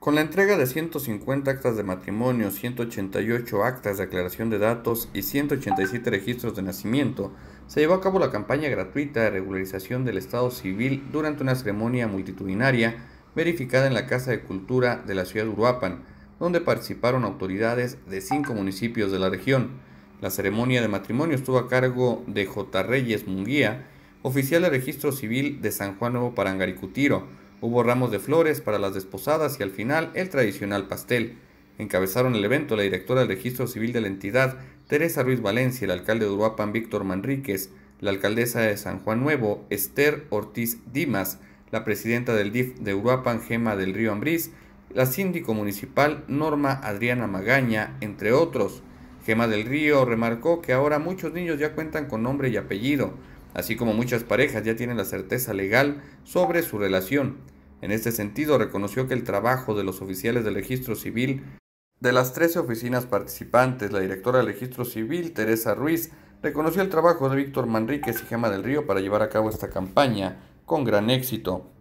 Con la entrega de 150 actas de matrimonio, 188 actas de aclaración de datos y 187 registros de nacimiento, se llevó a cabo la campaña gratuita de regularización del Estado civil durante una ceremonia multitudinaria verificada en la Casa de Cultura de la ciudad de Uruapan, donde participaron autoridades de cinco municipios de la región. La ceremonia de matrimonio estuvo a cargo de J. Reyes Munguía, oficial de registro civil de San Juan Nuevo Parangaricutiro, Hubo ramos de flores para las desposadas y al final el tradicional pastel. Encabezaron el evento la directora del Registro Civil de la entidad, Teresa Ruiz Valencia, el alcalde de Uruapan, Víctor Manríquez, la alcaldesa de San Juan Nuevo, Esther Ortiz Dimas, la presidenta del DIF de Uruapan, Gema del Río Ambrís, la síndico municipal Norma Adriana Magaña, entre otros. Gema del Río remarcó que ahora muchos niños ya cuentan con nombre y apellido, así como muchas parejas ya tienen la certeza legal sobre su relación. En este sentido, reconoció que el trabajo de los oficiales del registro civil de las 13 oficinas participantes, la directora del registro civil, Teresa Ruiz, reconoció el trabajo de Víctor Manríquez y Gema del Río para llevar a cabo esta campaña con gran éxito.